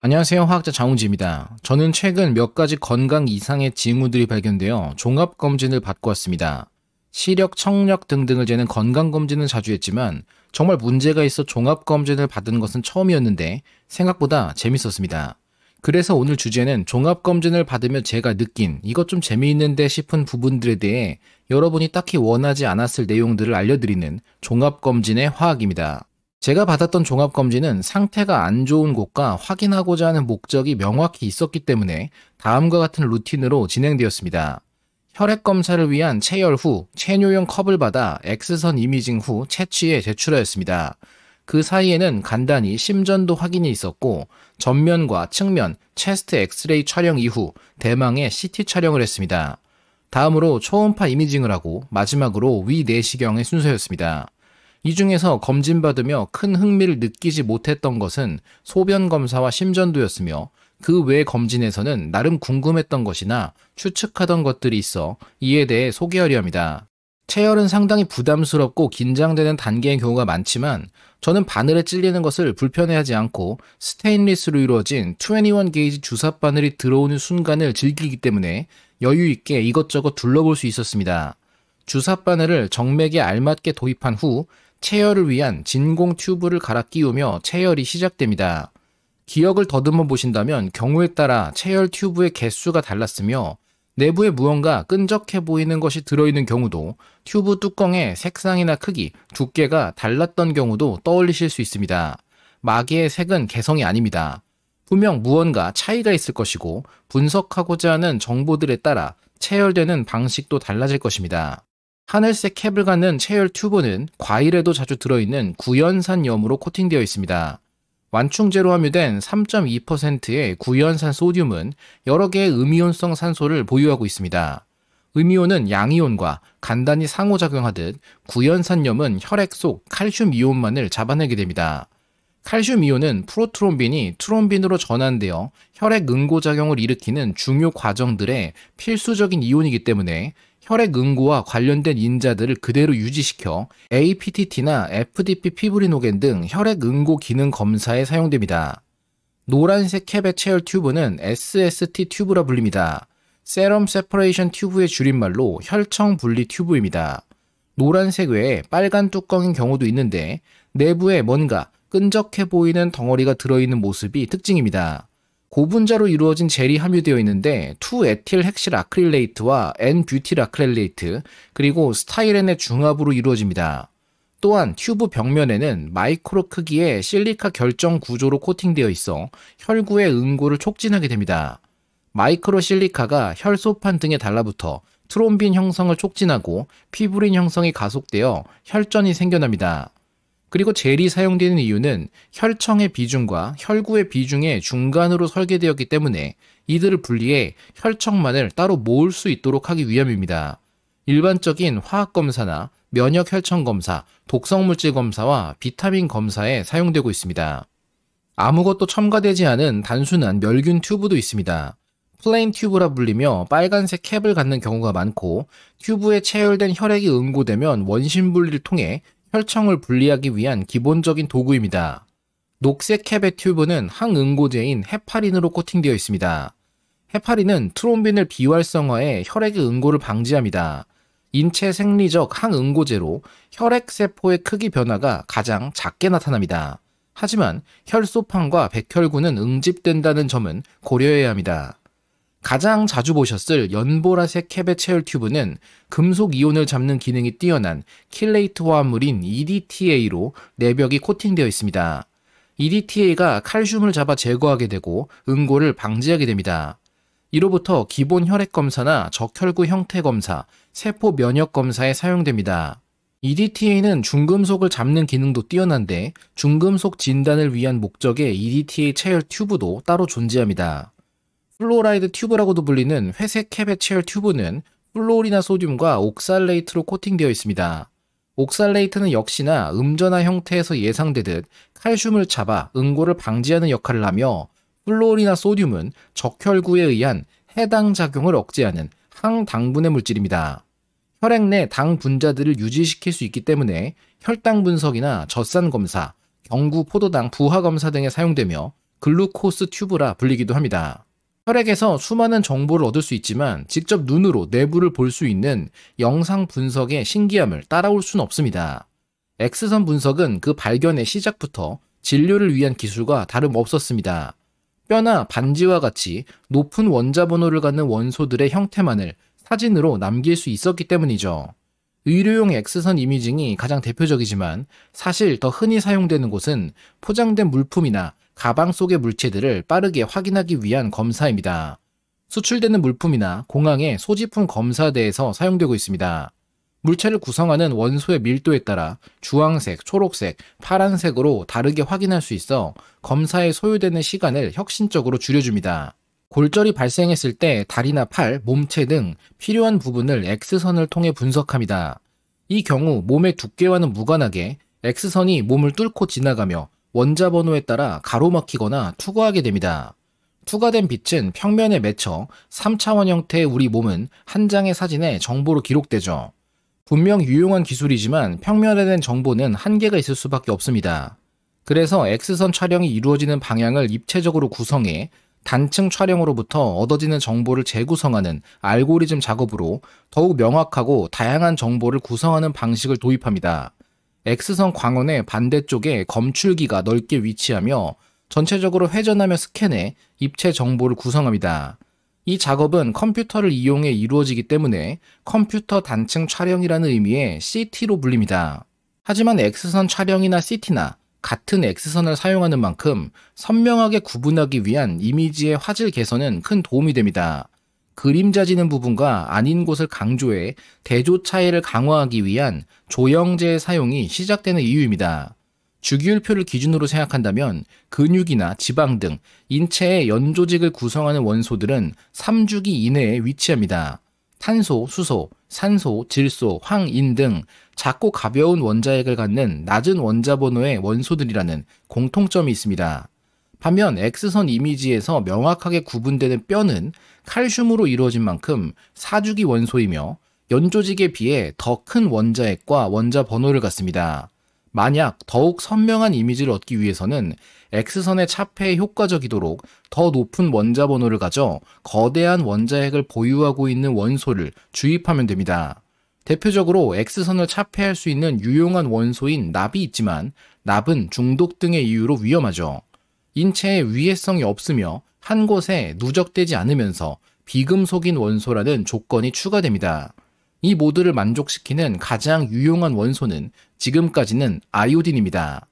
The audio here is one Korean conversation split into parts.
안녕하세요. 화학자 장웅지입니다 저는 최근 몇 가지 건강 이상의 징후들이 발견되어 종합검진을 받고 왔습니다. 시력, 청력 등등을 재는 건강검진은 자주 했지만 정말 문제가 있어 종합검진을 받은 것은 처음이었는데 생각보다 재밌었습니다. 그래서 오늘 주제는 종합검진을 받으며 제가 느낀 이것 좀 재미있는데 싶은 부분들에 대해 여러분이 딱히 원하지 않았을 내용들을 알려드리는 종합검진의 화학입니다. 제가 받았던 종합검진은 상태가 안 좋은 곳과 확인하고자 하는 목적이 명확히 있었기 때문에 다음과 같은 루틴으로 진행되었습니다. 혈액 검사를 위한 체열 후 체뇨용 컵을 받아 X선 이미징 후 채취에 제출하였습니다. 그 사이에는 간단히 심전도 확인이 있었고 전면과 측면 체스트 엑스레이 촬영 이후 대망의 CT 촬영을 했습니다. 다음으로 초음파 이미징을 하고 마지막으로 위 내시경의 순서였습니다. 이 중에서 검진받으며 큰 흥미를 느끼지 못했던 것은 소변 검사와 심전도였으며 그 외 검진에서는 나름 궁금했던 것이나 추측하던 것들이 있어 이에 대해 소개하려 합니다. 체열은 상당히 부담스럽고 긴장되는 단계인 경우가 많지만 저는 바늘에 찔리는 것을 불편해하지 않고 스테인리스로 이루어진 21 게이지 주사 바늘이 들어오는 순간을 즐기기 때문에 여유 있게 이것저것 둘러볼 수 있었습니다. 주사 바늘을 정맥에 알맞게 도입한 후 체열을 위한 진공 튜브를 갈아 끼우며 체열이 시작됩니다. 기억을 더듬어 보신다면 경우에 따라 체열 튜브의 개수가 달랐으며 내부에 무언가 끈적해 보이는 것이 들어있는 경우도 튜브 뚜껑의 색상이나 크기, 두께가 달랐던 경우도 떠올리실 수 있습니다. 마개의 색은 개성이 아닙니다. 분명 무언가 차이가 있을 것이고 분석하고자 하는 정보들에 따라 체열되는 방식도 달라질 것입니다. 하늘색 캡을 갖는 체열 튜브는 과일에도 자주 들어있는 구연산염으로 코팅되어 있습니다. 완충제로 함유된 3.2%의 구연산 소듐은 여러 개의 음이온성 산소를 보유하고 있습니다. 음이온은 양이온과 간단히 상호작용하듯 구연산염은 혈액 속 칼슘 이온만을 잡아내게 됩니다. 칼슘 이온은 프로트롬빈이 트롬빈으로 전환되어 혈액 응고작용을 일으키는 중요 과정들의 필수적인 이온이기 때문에 혈액 응고와 관련된 인자들을 그대로 유지시켜 APTT나 FDP 피브리노겐 등 혈액 응고 기능 검사에 사용됩니다. 노란색 캡의 체열 튜브는 SST 튜브라 불립니다. 세럼 세퍼레이션 튜브의 줄임말로 혈청 분리 튜브입니다. 노란색 외에 빨간 뚜껑인 경우도 있는데 내부에 뭔가 끈적해 보이는 덩어리가 들어있는 모습이 특징입니다. 고분자로 이루어진 젤이 함유되어 있는데 2에틸 핵실 아크릴레이트와 N-뷰틸 아크릴레이트 그리고 스타일렌의 중합으로 이루어집니다. 또한 튜브 벽면에는 마이크로 크기의 실리카 결정 구조로 코팅되어 있어 혈구의 응고를 촉진하게 됩니다. 마이크로 실리카가 혈소판 등에 달라붙어 트롬빈 형성을 촉진하고 피브린 형성이 가속되어 혈전이 생겨납니다. 그리고 젤이 사용되는 이유는 혈청의 비중과 혈구의 비중의 중간으로 설계되었기 때문에 이들을 분리해 혈청만을 따로 모을 수 있도록 하기 위함입니다. 일반적인 화학검사나 면역혈청검사, 독성물질검사와 비타민 검사에 사용되고 있습니다. 아무것도 첨가되지 않은 단순한 멸균 튜브도 있습니다. 플레인 튜브라 불리며 빨간색 캡을 갖는 경우가 많고 튜브에 체열된 혈액이 응고되면 원심 분리를 통해 혈청을 분리하기 위한 기본적인 도구입니다. 녹색 캡의 튜브는 항응고제인 헤파린으로 코팅되어 있습니다. 헤파린은 트롬빈을 비활성화해 혈액의 응고를 방지합니다. 인체 생리적 항응고제로 혈액세포의 크기 변화가 가장 작게 나타납니다. 하지만 혈소판과 백혈구는 응집된다는 점은 고려해야 합니다. 가장 자주 보셨을 연보라색 캡의 체열 튜브는 금속 이온을 잡는 기능이 뛰어난 킬레이트 화합물인 EDTA로 내벽이 코팅되어 있습니다. EDTA가 칼슘을 잡아 제거하게 되고 응고를 방지하게 됩니다. 이로부터 기본 혈액 검사나 적혈구 형태 검사, 세포 면역 검사에 사용됩니다. EDTA는 중금속을 잡는 기능도 뛰어난데 중금속 진단을 위한 목적의 EDTA 체열 튜브도 따로 존재합니다. 플로라이드 튜브라고도 불리는 회색 캡에 채울 튜브는 플로리나 소듐과 옥살레이트로 코팅되어 있습니다. 옥살레이트는 역시나 음전화 형태에서 예상되듯 칼슘을 잡아 응고를 방지하는 역할을 하며 플로리나 소듐은 적혈구에 의한 해당 작용을 억제하는 항당분의 물질입니다. 혈액 내 당 분자들을 유지시킬 수 있기 때문에 혈당 분석이나 젖산 검사, 경구 포도당 부하 검사 등에 사용되며 글루코스 튜브라 불리기도 합니다. 혈액에서 수많은 정보를 얻을 수 있지만 직접 눈으로 내부를 볼 수 있는 영상 분석의 신기함을 따라올 순 없습니다. X선 분석은 그 발견의 시작부터 진료를 위한 기술과 다름없었습니다. 뼈나 반지와 같이 높은 원자 번호를 갖는 원소들의 형태만을 사진으로 남길 수 있었기 때문이죠. 의료용 X선 이미징이 가장 대표적이지만 사실 더 흔히 사용되는 곳은 포장된 물품이나 가방 속의 물체들을 빠르게 확인하기 위한 검사입니다. 수출되는 물품이나 공항의 소지품 검사대에서 사용되고 있습니다. 물체를 구성하는 원소의 밀도에 따라 주황색, 초록색, 파란색으로 다르게 확인할 수 있어 검사에 소요되는 시간을 혁신적으로 줄여줍니다. 골절이 발생했을 때 다리나 팔, 몸체 등 필요한 부분을 X선을 통해 분석합니다. 이 경우 몸의 두께와는 무관하게 X선이 몸을 뚫고 지나가며 원자 번호에 따라 가로막히거나 투과하게 됩니다. 투과된 빛은 평면에 맺혀 3차원 형태의 우리 몸은 한 장의 사진에 정보로 기록되죠. 분명 유용한 기술이지만 평면에 된 정보는 한계가 있을 수밖에 없습니다. 그래서 X선 촬영이 이루어지는 방향을 입체적으로 구성해 단층 촬영으로부터 얻어지는 정보를 재구성하는 알고리즘 작업으로 더욱 명확하고 다양한 정보를 구성하는 방식을 도입합니다. X선 광원의 반대쪽에 검출기가 넓게 위치하며 전체적으로 회전하며 스캔해 입체 정보를 구성합니다. 이 작업은 컴퓨터를 이용해 이루어지기 때문에 컴퓨터 단층 촬영이라는 의미의 CT로 불립니다. 하지만 X선 촬영이나 CT나 같은 X선을 사용하는 만큼 선명하게 구분하기 위한 이미지의 화질 개선은 큰 도움이 됩니다. 그림자지는 부분과 아닌 곳을 강조해 대조 차이를 강화하기 위한 조형제의 사용이 시작되는 이유입니다. 주기율표를 기준으로 생각한다면 근육이나 지방 등 인체의 연조직을 구성하는 원소들은 3주기 이내에 위치합니다. 탄소, 수소, 산소, 질소, 황인 등 작고 가벼운 원자핵을 갖는 낮은 원자 번호의 원소들이라는 공통점이 있습니다. 반면 X선 이미지에서 명확하게 구분되는 뼈는 칼슘으로 이루어진 만큼 사주기 원소이며 연조직에 비해 더 큰 원자핵과 원자 번호를 갖습니다. 만약 더욱 선명한 이미지를 얻기 위해서는 X선의 차폐에 효과적이도록 더 높은 원자 번호를 가져 거대한 원자핵을 보유하고 있는 원소를 주입하면 됩니다. 대표적으로 X선을 차폐할 수 있는 유용한 원소인 납이 있지만 납은 중독 등의 이유로 위험하죠. 인체에 위해성이 없으며 한 곳에 누적되지 않으면서 비금속인 원소라는 조건이 추가됩니다. 이 모두를 만족시키는 가장 유용한 원소는 지금까지는 아이오딘입니다.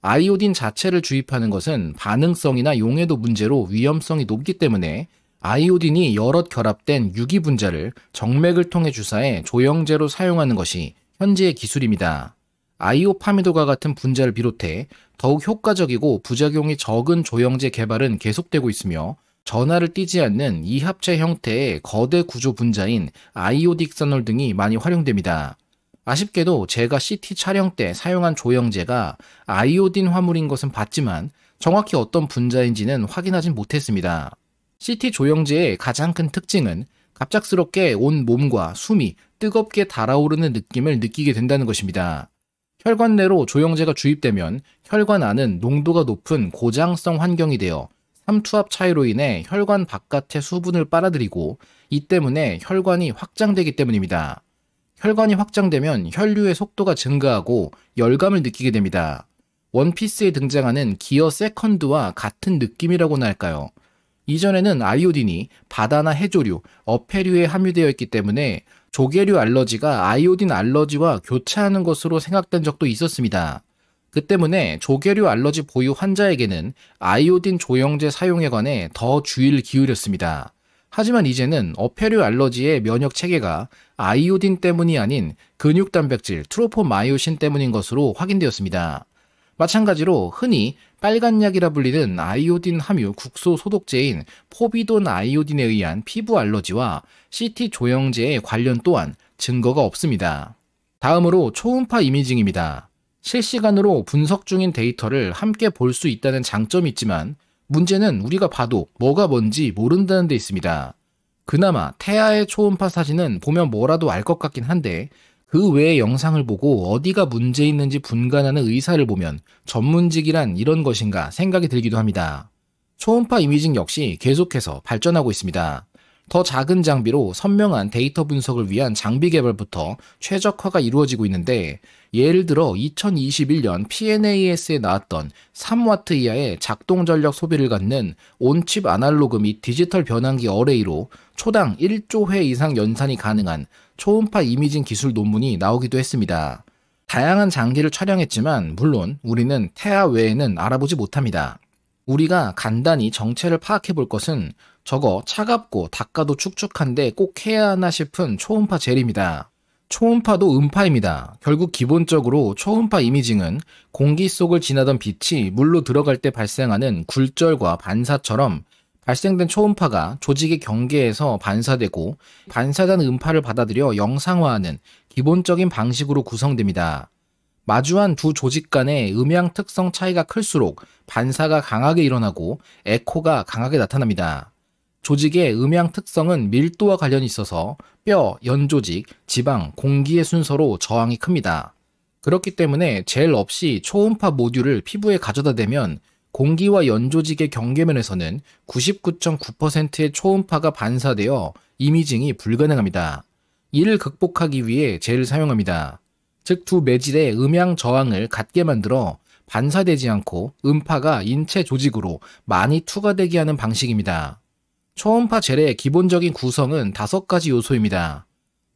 아이오딘 자체를 주입하는 것은 반응성이나 용해도 문제로 위험성이 높기 때문에 아이오딘이 여럿 결합된 유기분자를 정맥을 통해 주사해 조형제로 사용하는 것이 현재의 기술입니다. 아이오파미도가 같은 분자를 비롯해 더욱 효과적이고 부작용이 적은 조영제 개발은 계속되고 있으며 전화를 띄지 않는 이합체 형태의 거대 구조 분자인 아이오딕선올 등이 많이 활용됩니다. 아쉽게도 제가 CT 촬영 때 사용한 조영제가 아이오딘 화물인 것은 봤지만 정확히 어떤 분자인지는 확인하진 못했습니다. CT 조영제의 가장 큰 특징은 갑작스럽게 온 몸과 숨이 뜨겁게 달아오르는 느낌을 느끼게 된다는 것입니다. 혈관 내로 조영제가 주입되면 혈관 안은 농도가 높은 고장성 환경이 되어 삼투압 차이로 인해 혈관 바깥의 수분을 빨아들이고 이 때문에 혈관이 확장되기 때문입니다. 혈관이 확장되면 혈류의 속도가 증가하고 열감을 느끼게 됩니다. 원피스에 등장하는 기어 세컨드와 같은 느낌이라고나 할까요? 이전에는 아이오딘이 바다나 해조류, 어패류에 함유되어 있기 때문에 조개류 알러지가 아이오딘 알러지와 교차하는 것으로 생각된 적도 있었습니다. 그 때문에 조개류 알러지 보유 환자에게는 아이오딘 조영제 사용에 관해 더 주의를 기울였습니다. 하지만 이제는 어패류 알러지의 면역 체계가 아이오딘 때문이 아닌 근육 단백질 트로포마이오신 때문인 것으로 확인되었습니다. 마찬가지로 흔히 빨간약이라 불리는 아이오딘 함유 국소 소독제인 포비돈 아이오딘에 의한 피부 알러지와 CT 조영제의 관련 또한 증거가 없습니다. 다음으로 초음파 이미징입니다. 실시간으로 분석 중인 데이터를 함께 볼 수 있다는 장점이 있지만 문제는 우리가 봐도 뭐가 뭔지 모른다는 데 있습니다. 그나마 태아의 초음파 사진은 보면 뭐라도 알 것 같긴 한데 그외에 영상을 보고 어디가 문제 있는지 분간하는 의사를 보면 전문직이란 이런 것인가 생각이 들기도 합니다. 초음파 이미징 역시 계속해서 발전하고 있습니다. 더 작은 장비로 선명한 데이터 분석을 위한 장비 개발부터 최적화가 이루어지고 있는데 예를 들어 2021년 PNAS에 나왔던 3 w 이하의 작동 전력 소비를 갖는 온칩 아날로그 및 디지털 변환기 어레이로 초당 1조 회 이상 연산이 가능한 초음파 이미징 기술 논문이 나오기도 했습니다. 다양한 장기를 촬영했지만 물론 우리는 태아 외에는 알아보지 못합니다. 우리가 간단히 정체를 파악해 볼 것은 저거 차갑고 닦아도 축축한데 꼭 해야 하나 싶은 초음파 젤입니다. 초음파도 음파입니다. 결국 기본적으로 초음파 이미징은 공기 속을 지나던 빛이 물로 들어갈 때 발생하는 굴절과 반사처럼 발생된 초음파가 조직의 경계에서 반사되고 반사된 음파를 받아들여 영상화하는 기본적인 방식으로 구성됩니다. 마주한 두 조직 간의 음향 특성 차이가 클수록 반사가 강하게 일어나고 에코가 강하게 나타납니다. 조직의 음향 특성은 밀도와 관련이 있어서 뼈, 연조직, 지방, 공기의 순서로 저항이 큽니다. 그렇기 때문에 젤 없이 초음파 모듈을 피부에 가져다 대면 공기와 연조직의 경계면에서는 99.9%의 초음파가 반사되어 이미징이 불가능합니다. 이를 극복하기 위해 젤을 사용합니다. 즉두 매질의 음향 저항을 같게 만들어 반사되지 않고 음파가 인체 조직으로 많이 투과되게 하는 방식입니다. 초음파 젤의 기본적인 구성은 다섯 가지 요소입니다.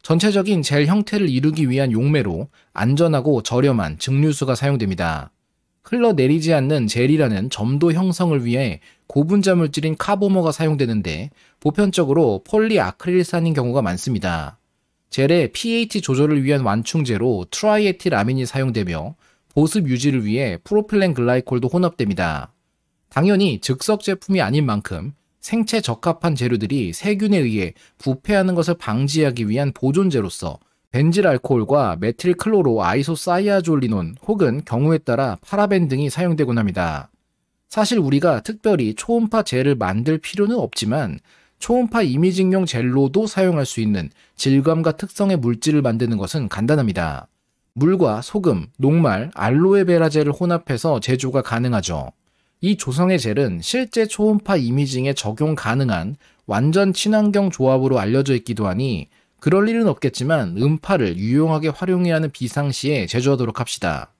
전체적인 젤 형태를 이루기 위한 용매로 안전하고 저렴한 증류수가 사용됩니다. 흘러내리지 않는 젤이라는 점도 형성을 위해 고분자 물질인 카보머가 사용되는데 보편적으로 폴리아크릴산인 경우가 많습니다. 젤의 pH 조절을 위한 완충제로 트라이에틸아민이 사용되며 보습 유지를 위해 프로필렌 글라이콜도 혼합됩니다. 당연히 즉석 제품이 아닌 만큼 생체 적합한 재료들이 세균에 의해 부패하는 것을 방지하기 위한 보존제로서 벤질알코올과 메틸클로로 아이소사이아졸리논 혹은 경우에 따라 파라벤 등이 사용되곤 합니다. 사실 우리가 특별히 초음파 젤을 만들 필요는 없지만 초음파 이미징용 젤로도 사용할 수 있는 질감과 특성의 물질을 만드는 것은 간단합니다. 물과 소금, 녹말, 알로에베라 젤을 혼합해서 제조가 가능하죠. 이 조성의 젤은 실제 초음파 이미징에 적용 가능한 완전 친환경 조합으로 알려져 있기도 하니 그럴 일은 없겠지만 음파를 유용하게 활용해야 하는 비상시에 제조하도록 합시다.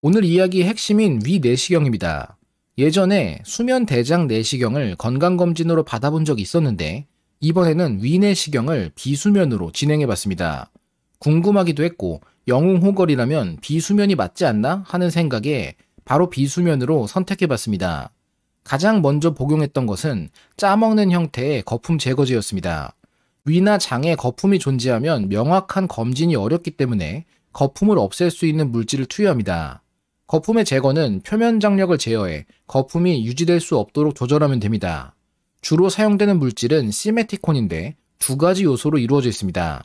오늘 이야기의 핵심인 위내시경입니다. 예전에 수면 대장 내시경을 건강검진으로 받아본 적이 있었는데 이번에는 위내시경을 비수면으로 진행해봤습니다. 궁금하기도 했고 영웅호걸이라면 비수면이 맞지 않나 하는 생각에 바로 비수면으로 선택해봤습니다. 가장 먼저 복용했던 것은 짜먹는 형태의 거품 제거제였습니다. 위나 장에 거품이 존재하면 명확한 검진이 어렵기 때문에 거품을 없앨 수 있는 물질을 투여합니다. 거품의 제거는 표면 장력을 제어해 거품이 유지될 수 없도록 조절하면 됩니다. 주로 사용되는 물질은 시메티콘인데 두 가지 요소로 이루어져 있습니다.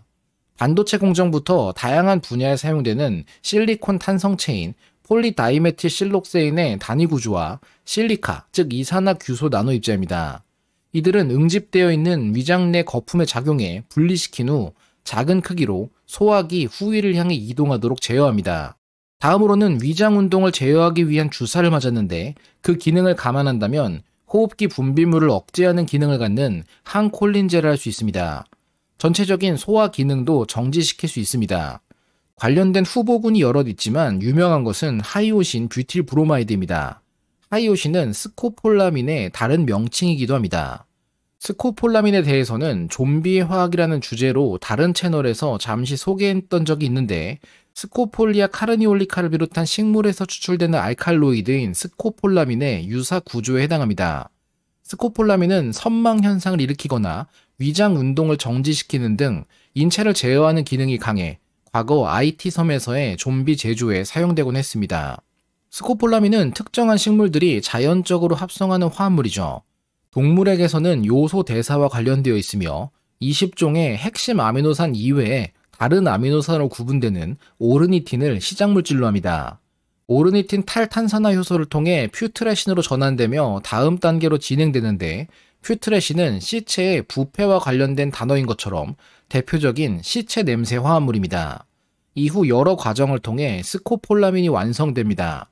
반도체 공정부터 다양한 분야에 사용되는 실리콘 탄성체인 폴리다이메틸 실록세인의 단위 구조와 실리카, 즉 이산화규소 나노 입자입니다. 이들은 응집되어 있는 위장 내거품의작용에 분리시킨 후 작은 크기로 소화기 후위를 향해 이동하도록 제어합니다. 다음으로는 위장 운동을 제어하기 위한 주사를 맞았는데 그 기능을 감안한다면 호흡기 분비물을 억제하는 기능을 갖는 항콜린제를 할 수 있습니다. 전체적인 소화 기능도 정지시킬 수 있습니다. 관련된 후보군이 여럿 있지만 유명한 것은 하이오신 뷰틸 브로마이드입니다. 하이오신은 스코폴라민의 다른 명칭이기도 합니다. 스코폴라민에 대해서는 좀비의 화학이라는 주제로 다른 채널에서 잠시 소개했던 적이 있는데 스코폴리아 카르니올리카를 비롯한 식물에서 추출되는 알칼로이드인 스코폴라민의 유사 구조에 해당합니다. 스코폴라민은 선망 현상을 일으키거나 위장 운동을 정지시키는 등 인체를 제어하는 기능이 강해 과거 IT 섬에서의 좀비 제조에 사용되곤 했습니다. 스코폴라민은 특정한 식물들이 자연적으로 합성하는 화합물이죠. 동물에게서는 요소 대사와 관련되어 있으며 20종의 핵심 아미노산 이외에 다른 아미노산으로 구분되는 오르니틴을 시작 물질로 합니다. 오르니틴 탈탄산화 효소를 통해 퓨트레신으로 전환되며 다음 단계로 진행되는데 퓨트레신은 시체의 부패와 관련된 단어인 것처럼 대표적인 시체 냄새 화합물입니다. 이후 여러 과정을 통해 스코폴라민이 완성됩니다.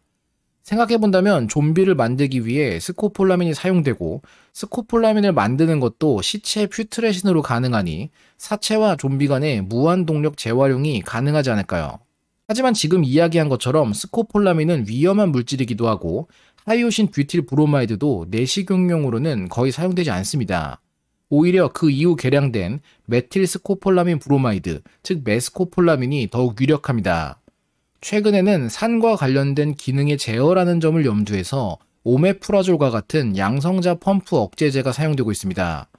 생각해본다면 좀비를 만들기 위해 스코폴라민이 사용되고 스코폴라민을 만드는 것도 시체 퓨트레신으로 가능하니 사체와 좀비 간의 무한 동력 재활용이 가능하지 않을까요? 하지만 지금 이야기한 것처럼 스코폴라민은 위험한 물질이기도 하고 하이오신 뷰틸 브로마이드도 내시경용으로는 거의 사용되지 않습니다. 오히려 그 이후 개량된 메틸 스코폴라민 브로마이드, 즉 메스코폴라민이 더욱 유력합니다. 최근에는 산과 관련된 기능의 제어라는 점을 염두에서 오메프라졸과 같은 양성자 펌프 억제제가 사용되고 있습니다.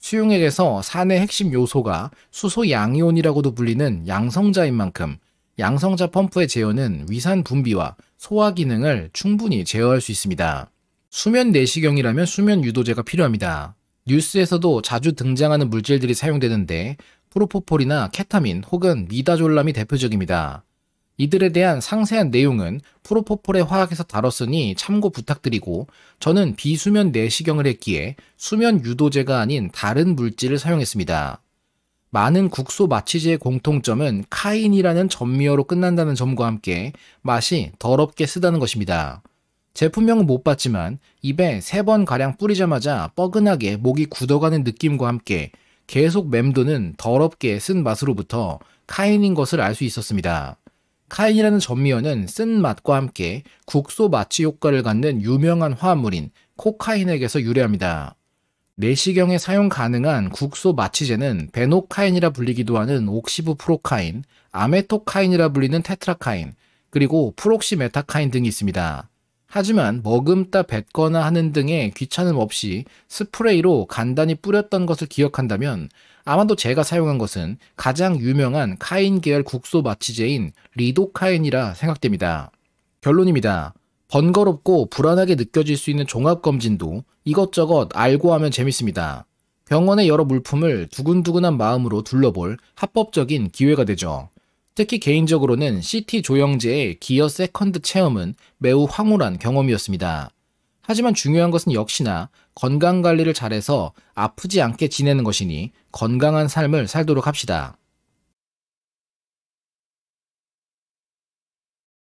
수용액에서 산의 핵심 요소가 수소 양이온이라고도 불리는 양성자인 만큼 양성자 펌프의 제어는 위산 분비와 소화 기능을 충분히 제어할 수 있습니다. 수면 내시경이라면 수면 유도제가 필요합니다. 뉴스에서도 자주 등장하는 물질들이 사용되는데 프로포폴이나 케타민 혹은 미다졸람이 대표적입니다. 이들에 대한 상세한 내용은 프로포폴의 화학에서 다뤘으니 참고 부탁드리고 저는 비수면 내시경을 했기에 수면 유도제가 아닌 다른 물질을 사용했습니다. 많은 국소 마취제의 공통점은 카인이라는 전미어로 끝난다는 점과 함께 맛이 더럽게 쓰다는 것입니다. 제품명은 못 봤지만 입에 세 번 가량 뿌리자마자 뻐근하게 목이 굳어가는 느낌과 함께 계속 맴도는 더럽게 쓴 맛으로부터 카인인 것을 알 수 있었습니다. 카인이라는 전미연은 쓴맛과 함께 국소 마취 효과를 갖는 유명한 화합물인 코카인에게서 유래합니다. 내시경에 사용 가능한 국소 마취제는 베노카인이라 불리기도 하는 옥시부프로카인, 아메토카인이라 불리는 테트라카인, 그리고 프록시메타카인 등이 있습니다. 하지만 머금다 뱉거나 하는 등의 귀찮음 없이 스프레이로 간단히 뿌렸던 것을 기억한다면 아마도 제가 사용한 것은 가장 유명한 카인 계열 국소 마취제인 리도카인이라 생각됩니다. 결론입니다. 번거롭고 불안하게 느껴질 수 있는 종합검진도 이것저것 알고 하면 재밌습니다. 병원의 여러 물품을 두근두근한 마음으로 둘러볼 합법적인 기회가 되죠. 특히 개인적으로는 CT 조영제의 기어 세컨드 체험은 매우 황홀한 경험이었습니다. 하지만 중요한 것은 역시나 건강 관리를 잘해서 아프지 않게 지내는 것이니 건강한 삶을 살도록 합시다.